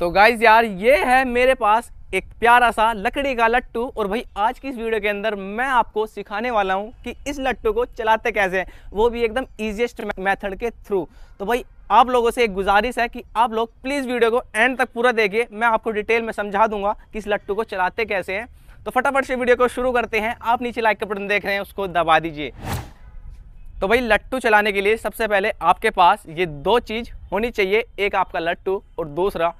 तो गाइज यार ये है मेरे पास एक प्यारा सा लकड़ी का लट्टू और भाई आज की इस वीडियो के अंदर मैं आपको सिखाने वाला हूँ कि इस लट्टू को चलाते कैसे हैं वो भी एकदम ईजिएस्ट मेथड के थ्रू तो भाई आप लोगों से एक गुजारिश है कि आप लोग प्लीज़ वीडियो को एंड तक पूरा देखिए मैं आपको डिटेल में समझा दूंगा कि इस लट्टू को चलाते कैसे हैं तो फटाफट से वीडियो को शुरू करते हैं आप नीचे लाइक का बटन देख रहे हैं उसको दबा दीजिए तो भाई लट्टू चलाने के लिए सबसे पहले आपके पास ये दो चीज़ होनी चाहिए एक आपका लट्टू और दूसरा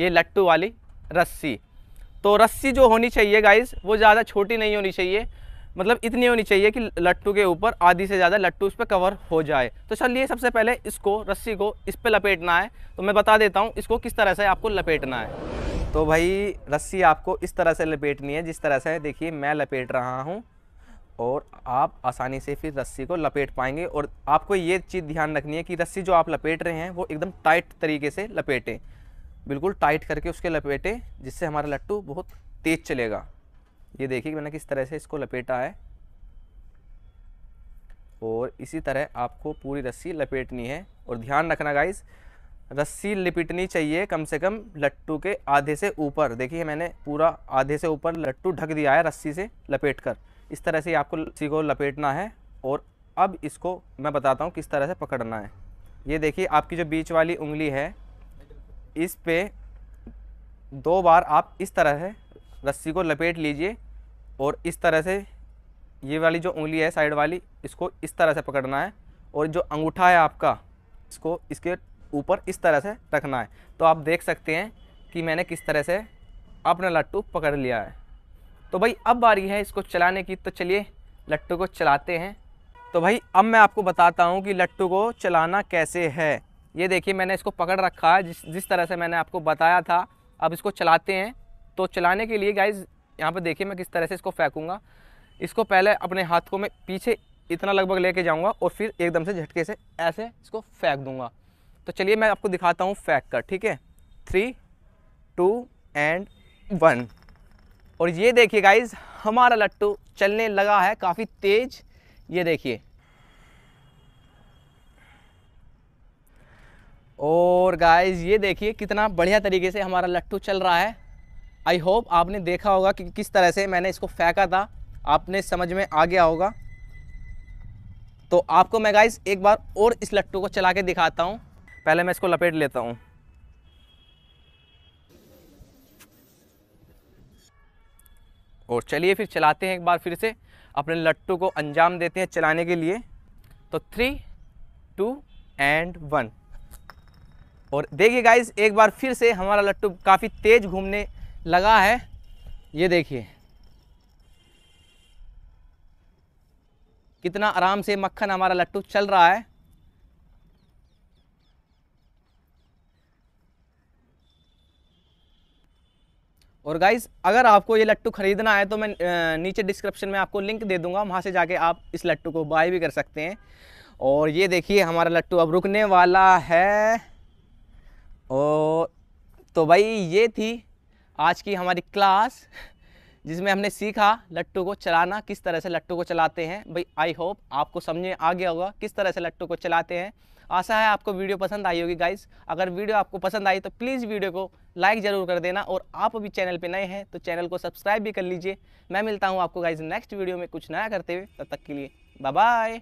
ये लट्टू वाली रस्सी तो रस्सी जो होनी चाहिए गाइस वो ज़्यादा छोटी नहीं होनी चाहिए मतलब इतनी होनी चाहिए कि लट्टू के ऊपर आधी से ज़्यादा लट्टू उस पर कवर हो जाए तो चलिए सबसे पहले इसको रस्सी को इस पर लपेटना है तो मैं बता देता हूँ इसको किस तरह से आपको लपेटना है तो भाई रस्सी आपको इस तरह से लपेटनी है जिस तरह से देखिए मैं लपेट रहा हूँ और आप आसानी से फिर रस्सी को लपेट पाएंगे और आपको ये चीज़ ध्यान रखनी है कि रस्सी जो आप लपेट रहे हैं वो एकदम टाइट तरीके से लपेटें बिल्कुल टाइट करके उसके लपेटे जिससे हमारा लट्टू बहुत तेज़ चलेगा ये देखिए मैंने किस तरह से इसको लपेटा है और इसी तरह आपको पूरी रस्सी लपेटनी है और ध्यान रखना गाइस रस्सी लपेटनी चाहिए कम से कम लट्टू के आधे से ऊपर देखिए मैंने पूरा आधे से ऊपर लट्टू ढक दिया है रस्सी से लपेट कर इस तरह से आपको रस्सी को लपेटना है और अब इसको मैं बताता हूँ किस तरह से पकड़ना है ये देखिए आपकी जो बीच वाली उंगली है इस पे दो बार आप इस तरह से रस्सी को लपेट लीजिए और इस तरह से ये वाली जो उंगली है साइड वाली इसको इस तरह से पकड़ना है और जो अंगूठा है आपका इसको इसके ऊपर इस तरह से रखना है तो आप देख सकते हैं कि मैंने किस तरह से अपना लट्टू पकड़ लिया है तो भाई अब बारी है इसको चलाने की तो चलिए लट्टू को चलाते हैं तो भाई अब मैं आपको बताता हूँ कि लट्टू को चलाना कैसे है ये देखिए मैंने इसको पकड़ रखा है जिस जिस तरह से मैंने आपको बताया था अब इसको चलाते हैं तो चलाने के लिए गाइज यहाँ पर देखिए मैं किस तरह से इसको फेंकूँगा इसको पहले अपने हाथ को मैं पीछे इतना लगभग लेके जाऊँगा और फिर एकदम से झटके से ऐसे इसको फेंक दूँगा तो चलिए मैं आपको दिखाता हूँ फेंक कर ठीक है थ्री टू एंड वन और ये देखिए गाइज हमारा लट्टू चलने लगा है काफ़ी तेज़ ये देखिए और गाइस ये देखिए कितना बढ़िया तरीके से हमारा लट्टू चल रहा है आई होप आपने देखा होगा कि किस तरह से मैंने इसको फेंका था आपने समझ में आ गया होगा तो आपको मैं गाइस एक बार और इस लट्टू को चला के दिखाता हूँ पहले मैं इसको लपेट लेता हूँ और चलिए फिर चलाते हैं एक बार फिर से अपने लट्टू को अंजाम देते हैं चलाने के लिए तो थ्री टू एंड वन और देखिए गाइज एक बार फिर से हमारा लट्टू काफ़ी तेज़ घूमने लगा है ये देखिए कितना आराम से मक्खन हमारा लट्टू चल रहा है और गाइज अगर आपको ये लट्टू ख़रीदना है तो मैं नीचे डिस्क्रिप्शन में आपको लिंक दे दूंगा वहाँ से जाके आप इस लट्टू को बाय भी कर सकते हैं और ये देखिए हमारा लट्टू अब रुकने वाला है ओ तो भाई ये थी आज की हमारी क्लास जिसमें हमने सीखा लट्टू को चलाना किस तरह से लट्टू को चलाते हैं भाई आई होप आपको समझ में आ गया होगा किस तरह से लट्टू को चलाते हैं आशा है आपको वीडियो पसंद आई होगी गाइस अगर वीडियो आपको पसंद आई तो प्लीज़ वीडियो को लाइक ज़रूर कर देना और आप अभी चैनल पे नए हैं तो चैनल को सब्सक्राइब भी कर लीजिए मैं मिलता हूँ आपको गाइज़ नेक्स्ट वीडियो में कुछ नया करते हुए तब तक के लिए बाय